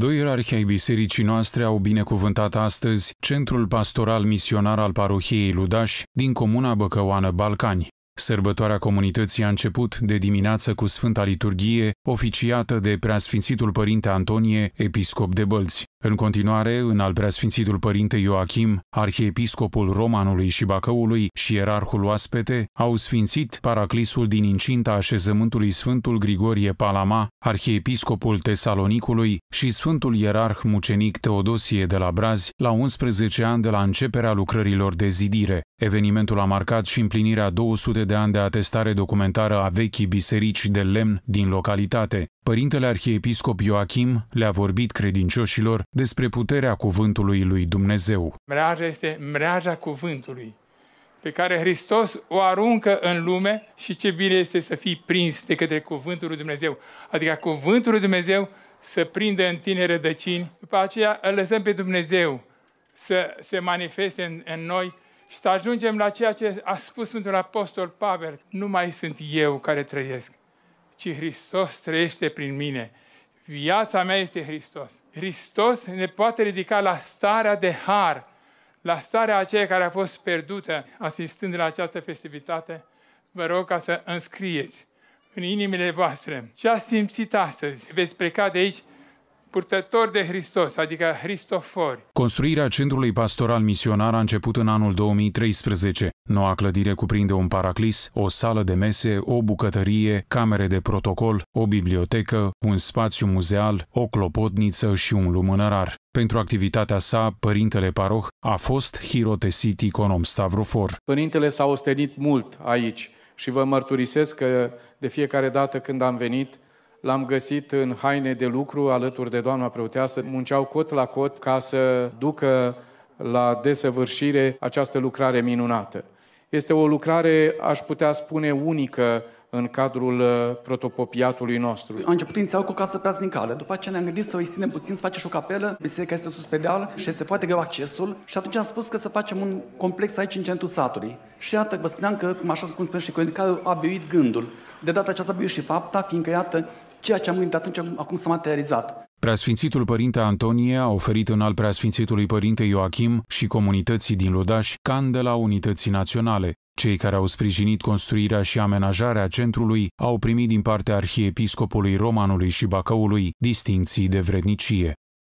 Doi ierarhi ai bisericii noastre au binecuvântat astăzi Centrul Pastoral Misionar al Parohiei Ludaș din comuna Băcăoană Balcani. Sărbătoarea comunității a început de dimineață cu Sfânta Liturghie oficiată de Preasfințitul Părinte Antonie, episcop de Bălți. În continuare, în al Preasfințitul Părinte Ioachim, arhiepiscopul Romanului și Bacăului și ierarhul oaspete, au sfințit paraclisul din incinta așezământului Sfântul Grigorie Palama, arhiepiscopul Tesalonicului și Sfântul Ierarh Mucenic Teodosie de la Brazi, la 11 ani de la începerea lucrărilor de zidire. Evenimentul a marcat și împlinirea 200 de ani de atestare documentară a vechii biserici de lemn din localitate realitate, Părintele Arhiepiscop Ioachim le-a vorbit credincioșilor despre puterea cuvântului lui Dumnezeu. Mreaja este mreaja cuvântului pe care Hristos o aruncă în lume și ce bine este să fii prins de către cuvântul lui Dumnezeu. Adică cuvântul lui Dumnezeu să prinde în tine rădăcini, după aceea îl lăsăm pe Dumnezeu să se manifeste în, în noi și să ajungem la ceea ce a spus Sfântul Apostol Pavel, nu mai sunt eu care trăiesc, ci Hristos trăiește prin mine. Viața mea este Hristos. Hristos ne poate ridica la starea de har, la starea aceea care a fost pierdută asistând la această festivitate. Vă rog ca să înscrieți în inimile voastre ce ați simțit astăzi. Veți pleca de aici purtător de Hristos, adică Hristofori. Construirea Centrului Pastoral Misionar a început în anul 2013. Noua clădire cuprinde un paraclis, o sală de mese, o bucătărie, camere de protocol, o bibliotecă, un spațiu muzeal, o clopotniță și un lumânărar. Pentru activitatea sa, părintele paroh a fost hirotesit iconom Stavrofor. Părintele s-a ostenit mult aici și vă mărturisesc că de fiecare dată când am venit, L-am găsit în haine de lucru alături de doamna preoteasă. Munceau cot la cot ca să ducă la desăvârșire această lucrare minunată. Este o lucrare, aș putea spune, unică în cadrul uh, protopopiatului nostru. A început inițial cu o casă praznicală, după aceea ne-am gândit să o extindem puțin, să facem și o capelă, biserica este sus pe deal și este foarte greu accesul și atunci am spus că să facem un complex aici în centrul satului. Și iată, vă spuneam că, așa cum spune și cronicarul, a biuit gândul. De data aceasta a biruit și fapta, fiindcă iată, ceea ce am gândit atunci acum s-a materializat. Preasfințitul Părinte Antonie a oferit în al Preasfințitului Părinte Ioachim și comunității din Ludaș candela unității naționale. Cei care au sprijinit construirea și amenajarea centrului au primit din partea arhiepiscopului Romanului și Bacăului distinții de vrednicie.